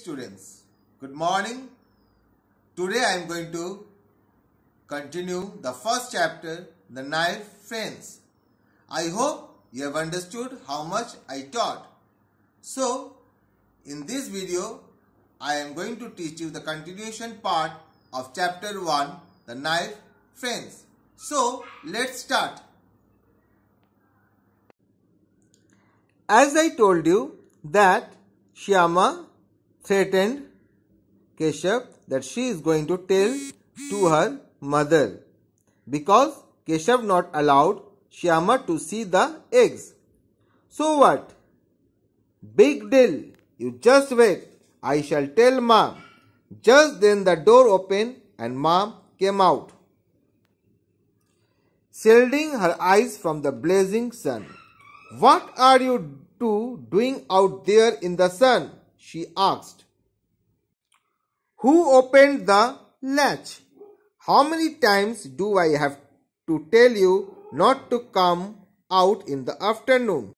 students, good morning. Today I am going to continue the first chapter, The Knife Friends. I hope you have understood how much I taught. So, in this video, I am going to teach you the continuation part of chapter 1, The Knife Friends. So, let's start. As I told you that Shyama threatened Keshav that she is going to tell to her mother because Keshav not allowed Shyama to see the eggs. So what? Big deal. You just wait. I shall tell mom. Just then the door opened and mom came out. Shielding her eyes from the blazing sun. What are you two doing out there in the sun? she asked. Who opened the latch? How many times do I have to tell you not to come out in the afternoon?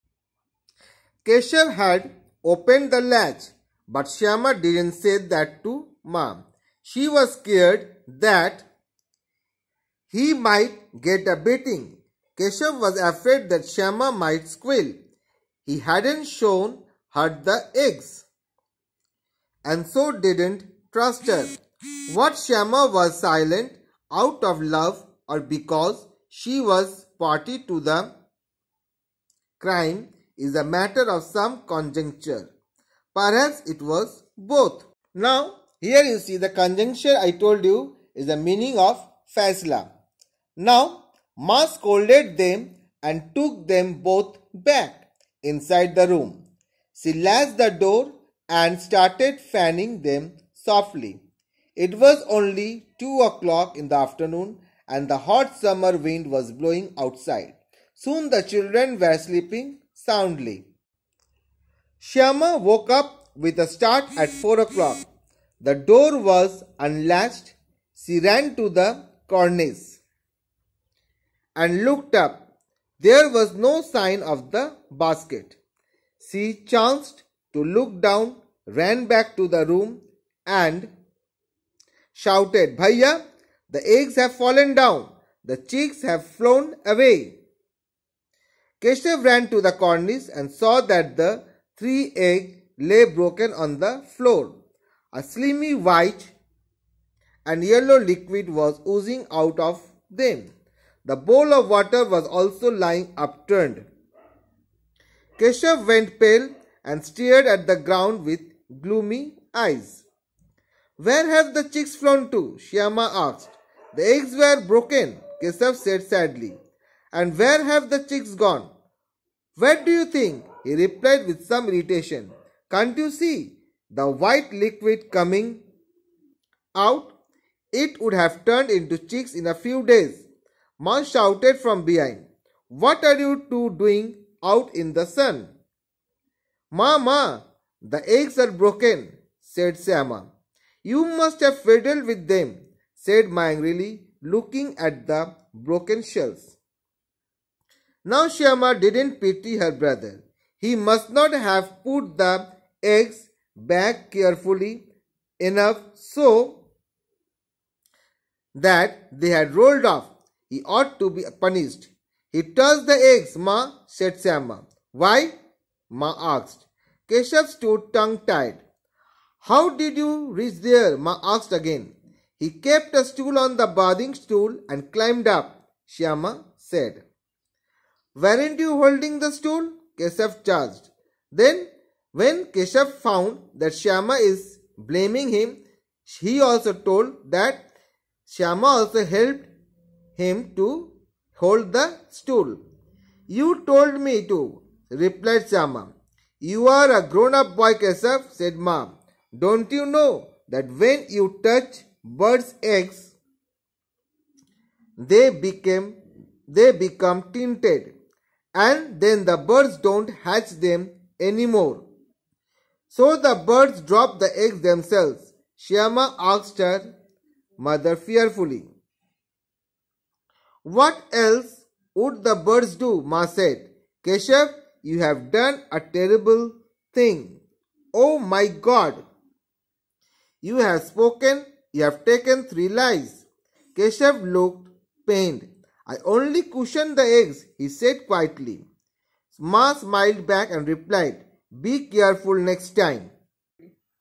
Keshav had opened the latch, but Shyama didn't say that to mom. She was scared that he might get a beating. Keshav was afraid that Shyama might squeal. He hadn't shown her the eggs and so didn't trust her. What Shama was silent out of love or because she was party to the crime is a matter of some conjecture. Perhaps it was both. Now, here you see the conjecture I told you is the meaning of Fasla. Now, Ma scolded them and took them both back inside the room. She latched the door and started fanning them softly. It was only two o'clock in the afternoon and the hot summer wind was blowing outside. Soon the children were sleeping soundly. Shyama woke up with a start at four o'clock. The door was unlatched. She ran to the cornice and looked up. There was no sign of the basket. She chanced to look down ran back to the room and shouted, Bhaiya, the eggs have fallen down. The chicks have flown away. Keshav ran to the cornice and saw that the three eggs lay broken on the floor. A slimy white and yellow liquid was oozing out of them. The bowl of water was also lying upturned. Keshav went pale and stared at the ground with gloomy eyes. Where have the chicks flown to? Shyama asked. The eggs were broken, Kesav said sadly. And where have the chicks gone? Where do you think? He replied with some irritation. Can't you see the white liquid coming out? It would have turned into chicks in a few days. Man shouted from behind. What are you two doing out in the sun? Ma, ma, the eggs are broken, said Syama. You must have fiddled with them, said Mangrili, looking at the broken shells. Now Syama didn't pity her brother. He must not have put the eggs back carefully enough so that they had rolled off. He ought to be punished. He tossed the eggs, Ma, said Syama. Why? Ma asked. Keshav stood tongue-tied. How did you reach there? Ma asked again. He kept a stool on the bathing stool and climbed up, Shyama said. Weren't you holding the stool? Keshav charged. Then, when Keshav found that Shyama is blaming him, he also told that Shyama also helped him to hold the stool. You told me to, replied Shyama. You are a grown up boy, Keshav, said mom. Don't you know that when you touch birds' eggs, they became they become tinted and then the birds don't hatch them anymore. So the birds drop the eggs themselves. Shyama asked her mother fearfully. What else would the birds do? Ma said. Keshav you have done a terrible thing. Oh my God! You have spoken, you have taken three lives. Keshav looked pained. I only cushioned the eggs, he said quietly. Ma smiled back and replied, Be careful next time.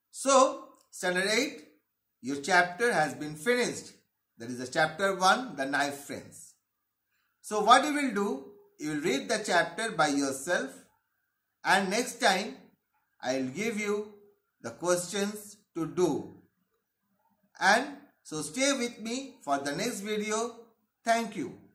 So, Standard 8, your chapter has been finished. That is the chapter 1, the knife friends. So, what you will do you will read the chapter by yourself and next time I will give you the questions to do. And so stay with me for the next video. Thank you.